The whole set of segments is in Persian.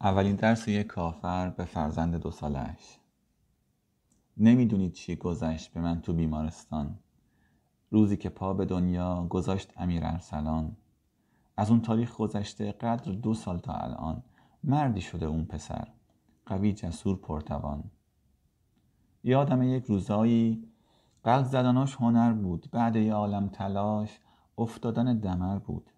اولین درس یک کافر به فرزند دو سالش نمیدونید چی گذشت به من تو بیمارستان روزی که پا به دنیا گذاشت امیر ارسلان از اون تاریخ گذشته قدر دو سال تا الان مردی شده اون پسر قوی جسور پرتوان یادم یک روزایی قلب زدناش هنر بود بعد یه عالم تلاش افتادن دمر بود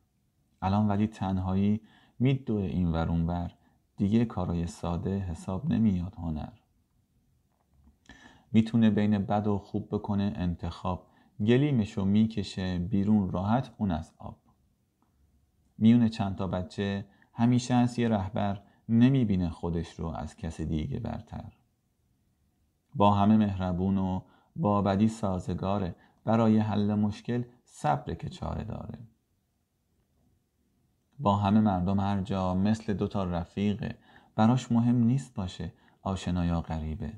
الان ولی تنهایی میدوه این ورون بر دیگه کارای ساده حساب نمیاد هنر میتونه بین بد و خوب بکنه انتخاب گلیمشو میکشه بیرون راحت اون از آب میونه چند تا بچه همیشه از یه رهبر نمیبینه خودش رو از کس دیگه برتر با همه مهربون و با بدی سازگاره برای حل مشکل صبر که چاره داره با همه مردم هر جا مثل دوتا رفیقه براش مهم نیست باشه آشنا یا غریبه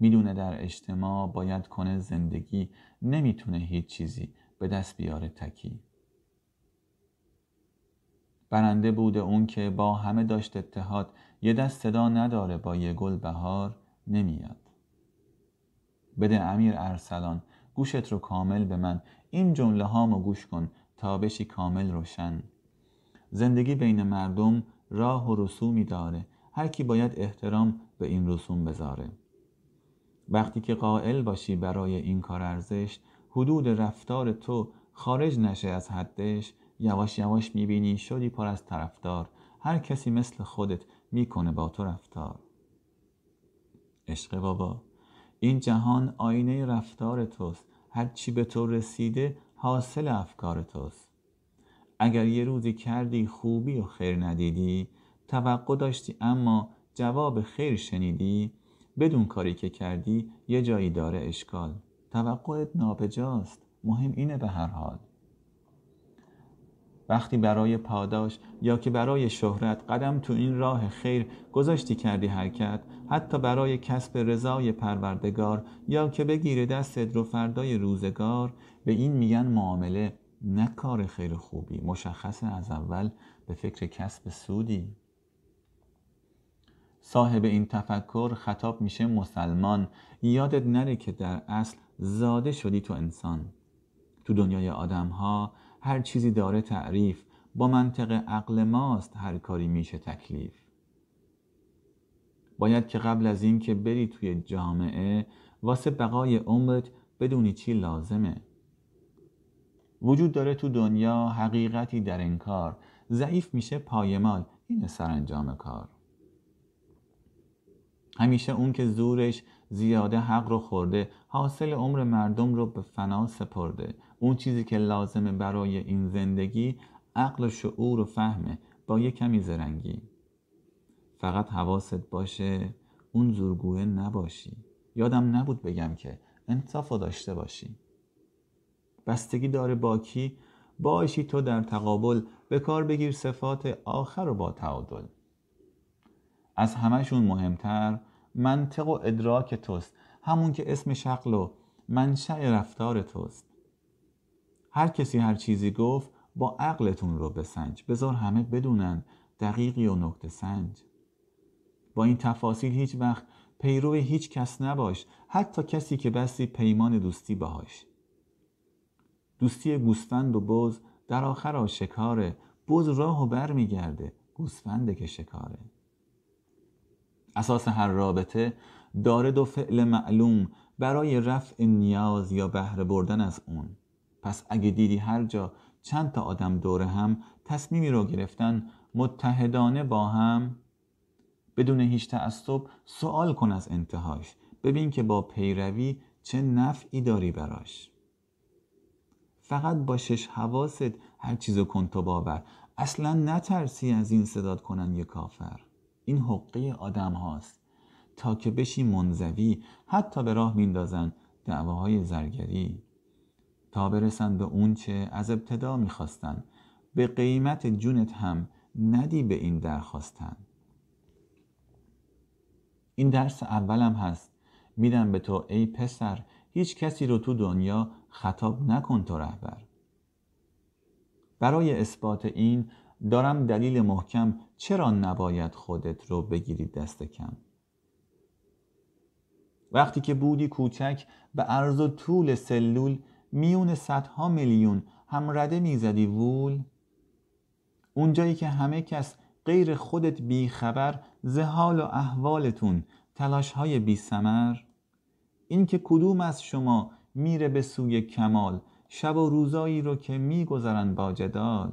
میدونه در اجتماع باید کنه زندگی نمیتونه هیچ چیزی به دست بیاره تکی برنده بوده اون که با همه داشت اتحاد یه دست صدا نداره با یه گل بهار نمیاد بده امیر ارسلان گوشت رو کامل به من این جمله هامو گوش کن تا بشی کامل روشن زندگی بین مردم راه و رسومی داره هر کی باید احترام به این رسوم بذاره وقتی که قائل باشی برای این کار ارزش حدود رفتار تو خارج نشه از حدش یواش یواش میبینی شدی پر از طرفدار هر کسی مثل خودت میکنه با تو رفتار عشق بابا این جهان آینه رفتار توست هر چی به تو رسیده حاصل افکار توست اگر یه روزی کردی خوبی و خیر ندیدی توقع داشتی اما جواب خیر شنیدی بدون کاری که کردی یه جایی داره اشکال توقعت نابجاست مهم اینه به هر حال وقتی برای پاداش یا که برای شهرت قدم تو این راه خیر گذاشتی کردی حرکت حتی برای کسب رضای پروردگار یا که بگیره دستت رو فردای روزگار به این میگن معامله نه کار خیر خوبی مشخص از اول به فکر کسب سودی صاحب این تفکر خطاب میشه مسلمان یادت نره که در اصل زاده شدی تو انسان تو دنیای آدم ها هر چیزی داره تعریف با منطق عقل ماست هر کاری میشه تکلیف باید که قبل از اینکه بری توی جامعه واسه بقای عمرت بدونی چی لازمه وجود داره تو دنیا حقیقتی در این کار ضعیف میشه پایمال این سرانجام کار همیشه اون که زورش زیاده حق رو خورده حاصل عمر مردم رو به فنا سپرده اون چیزی که لازمه برای این زندگی عقل و شعور و فهمه با یه کمی زرنگی فقط حواست باشه اون زورگوه نباشی یادم نبود بگم که انصاف داشته باشی بستگی داره با کی باشی تو در تقابل به کار بگیر صفات آخر و با تعادل از همهشون مهمتر منطق و ادراک توست همون که اسم شقل و منشأ رفتار توست هر کسی هر چیزی گفت با عقلتون رو بسنج بذار همه بدونن دقیقی و نکته سنج با این تفاصیل هیچ وقت پیرو هیچ کس نباش حتی کسی که بسی پیمان دوستی باهاش دوستی گوسفند و بز در آخر شکاره بز راه و بر میگرده گوسفنده که شکاره اساس هر رابطه داره دو فعل معلوم برای رفع نیاز یا بهره بردن از اون پس اگه دیدی هر جا چند تا آدم دور هم تصمیمی رو گرفتن متحدانه با هم بدون هیچ تعصب سوال کن از انتهاش ببین که با پیروی چه نفعی داری براش فقط با شش حواست هر چیزو کن تو باور اصلا نترسی از این صداد کنن یه کافر این حقه آدم هاست تا که بشی منزوی حتی به راه میندازن دعواهای زرگری تا برسن به اون چه از ابتدا میخواستن به قیمت جونت هم ندی به این درخواستن این درس اولم هست میدم به تو ای پسر هیچ کسی رو تو دنیا خطاب نکن تو رهبر برای اثبات این دارم دلیل محکم چرا نباید خودت رو بگیری دست کم وقتی که بودی کوچک به عرض و طول سلول میون صدها میلیون همرده میزدی وول اونجایی که همه کس غیر خودت بیخبر زهال و احوالتون تلاشهای های بی سمر این که کدوم از شما میره به سوی کمال شب و روزایی رو که میگذرن با جدال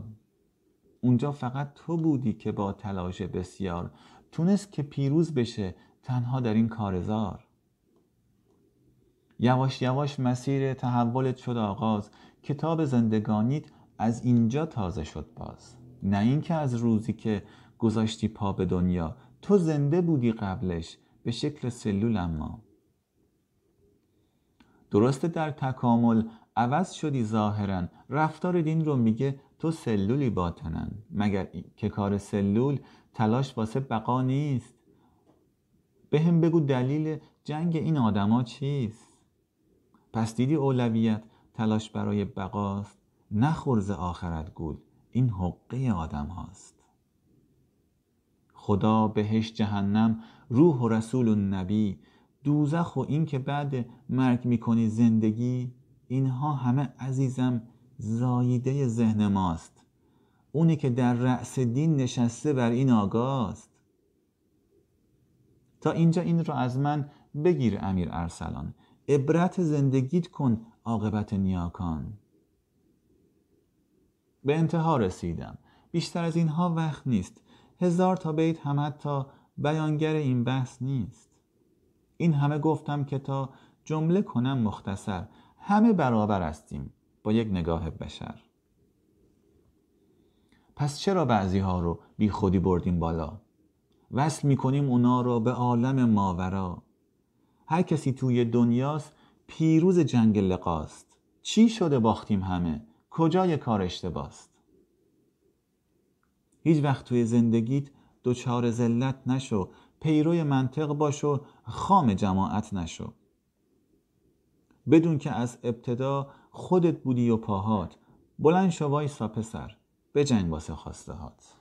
اونجا فقط تو بودی که با تلاش بسیار تونست که پیروز بشه تنها در این کارزار یواش یواش مسیر تحولت شد آغاز کتاب زندگانیت از اینجا تازه شد باز نه اینکه از روزی که گذاشتی پا به دنیا تو زنده بودی قبلش به شکل سلول اما درسته در تکامل عوض شدی ظاهرا رفتار دین رو میگه تو سلولی باطنن مگر که کار سلول تلاش واسه بقا نیست به هم بگو دلیل جنگ این آدما چیست پس دیدی اولویت تلاش برای بقاست نخورز آخرت گول این حقه آدم هاست خدا بهش جهنم روح و رسول و نبی دوزخ و این که بعد مرگ میکنی زندگی اینها همه عزیزم زاییده ذهن ماست اونی که در رأس دین نشسته بر این است تا اینجا این رو از من بگیر امیر ارسلان عبرت زندگیت کن عاقبت نیاکان به انتها رسیدم بیشتر از اینها وقت نیست هزار تا بیت هم حتی بیانگر این بحث نیست این همه گفتم که تا جمله کنم مختصر همه برابر هستیم با یک نگاه بشر پس چرا بعضی ها رو بی خودی بردیم بالا؟ وصل می کنیم اونا را به عالم ماورا هر کسی توی دنیاست پیروز جنگ لقاست چی شده باختیم همه؟ کجای کار اشتباست؟ هیچ وقت توی زندگیت دوچار زلت نشو پیروی منطق باشو خام جماعت نشو بدون که از ابتدا خودت بودی و پاهات بلند شو وایس و پسر بجنگ واسه خواسته هات